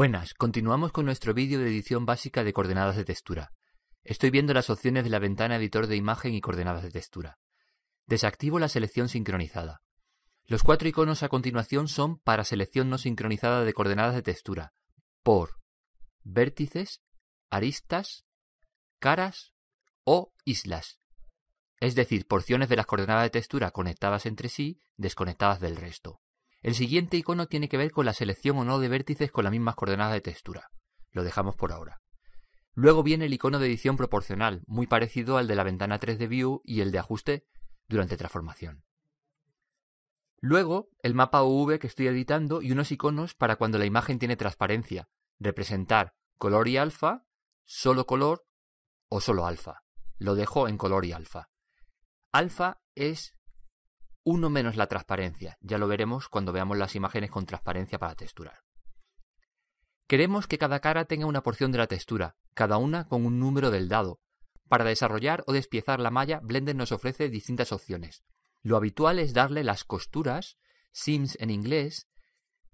Buenas, continuamos con nuestro vídeo de edición básica de coordenadas de textura. Estoy viendo las opciones de la ventana editor de imagen y coordenadas de textura. Desactivo la selección sincronizada. Los cuatro iconos a continuación son para selección no sincronizada de coordenadas de textura, por vértices, aristas, caras o islas, es decir, porciones de las coordenadas de textura conectadas entre sí, desconectadas del resto. El siguiente icono tiene que ver con la selección o no de vértices con las mismas coordenadas de textura. Lo dejamos por ahora. Luego viene el icono de edición proporcional, muy parecido al de la ventana 3 d View y el de ajuste durante transformación. Luego, el mapa UV que estoy editando y unos iconos para cuando la imagen tiene transparencia, representar color y alfa, solo color o solo alfa. Lo dejo en color y alfa. Alfa es uno menos la transparencia, ya lo veremos cuando veamos las imágenes con transparencia para texturar. Queremos que cada cara tenga una porción de la textura, cada una con un número del dado. Para desarrollar o despiezar la malla, Blender nos ofrece distintas opciones. Lo habitual es darle las costuras, sims en inglés,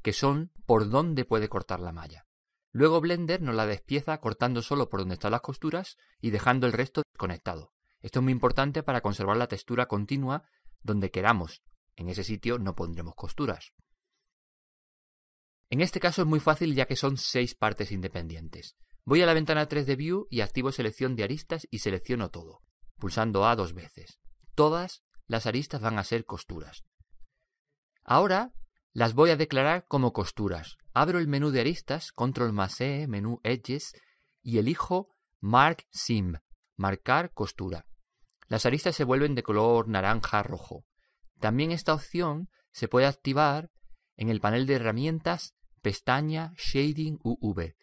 que son por dónde puede cortar la malla. Luego Blender nos la despieza cortando solo por donde están las costuras y dejando el resto desconectado. Esto es muy importante para conservar la textura continua donde queramos. En ese sitio no pondremos costuras. En este caso es muy fácil ya que son seis partes independientes. Voy a la ventana 3 de View y activo selección de aristas y selecciono todo, pulsando A dos veces. Todas las aristas van a ser costuras. Ahora las voy a declarar como costuras. Abro el menú de aristas, control más E, menú edges, y elijo mark sim, marcar costura. Las aristas se vuelven de color naranja rojo. También esta opción se puede activar en el panel de herramientas pestaña Shading UV.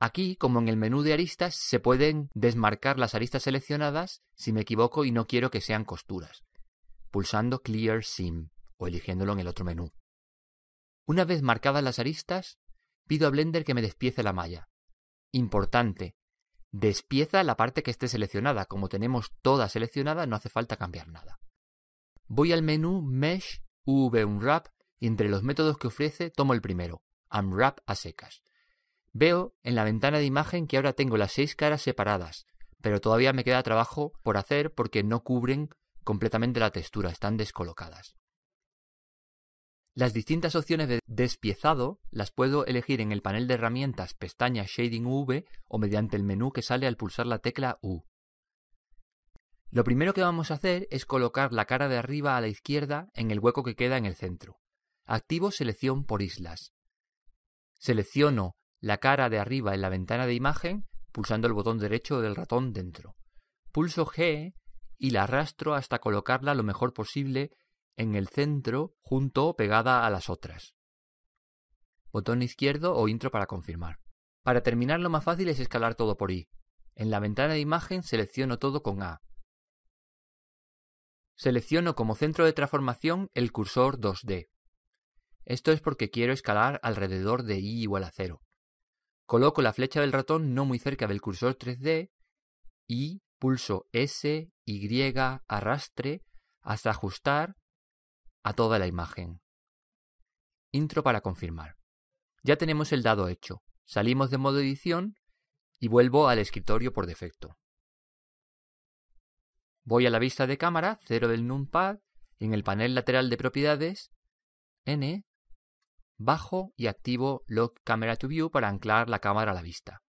Aquí, como en el menú de aristas, se pueden desmarcar las aristas seleccionadas si me equivoco y no quiero que sean costuras, pulsando Clear Sim o eligiéndolo en el otro menú. Una vez marcadas las aristas, pido a Blender que me despiece la malla. Importante, despieza la parte que esté seleccionada. Como tenemos toda seleccionada, no hace falta cambiar nada. Voy al menú Mesh UV Unwrap y entre los métodos que ofrece tomo el primero, Unwrap a secas. Veo en la ventana de imagen que ahora tengo las seis caras separadas, pero todavía me queda trabajo por hacer porque no cubren completamente la textura, están descolocadas. Las distintas opciones de despiezado las puedo elegir en el panel de herramientas pestaña Shading V o mediante el menú que sale al pulsar la tecla U. Lo primero que vamos a hacer es colocar la cara de arriba a la izquierda en el hueco que queda en el centro. Activo selección por islas. Selecciono la cara de arriba en la ventana de imagen pulsando el botón derecho del ratón dentro. Pulso G y la arrastro hasta colocarla lo mejor posible en el centro, junto o pegada a las otras. Botón izquierdo o intro para confirmar. Para terminar lo más fácil es escalar todo por I. En la ventana de imagen selecciono todo con A. Selecciono como centro de transformación el cursor 2D. Esto es porque quiero escalar alrededor de i igual a 0. Coloco la flecha del ratón no muy cerca del cursor 3D y pulso S, Y, arrastre hasta ajustar a toda la imagen. Intro para confirmar. Ya tenemos el dado hecho. Salimos de modo edición y vuelvo al escritorio por defecto. Voy a la vista de cámara, cero del numpad, en el panel lateral de propiedades, N, bajo y activo Lock Camera to View para anclar la cámara a la vista.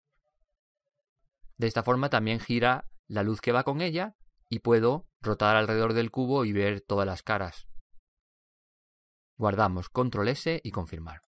De esta forma también gira la luz que va con ella y puedo rotar alrededor del cubo y ver todas las caras. Guardamos control S y confirmar.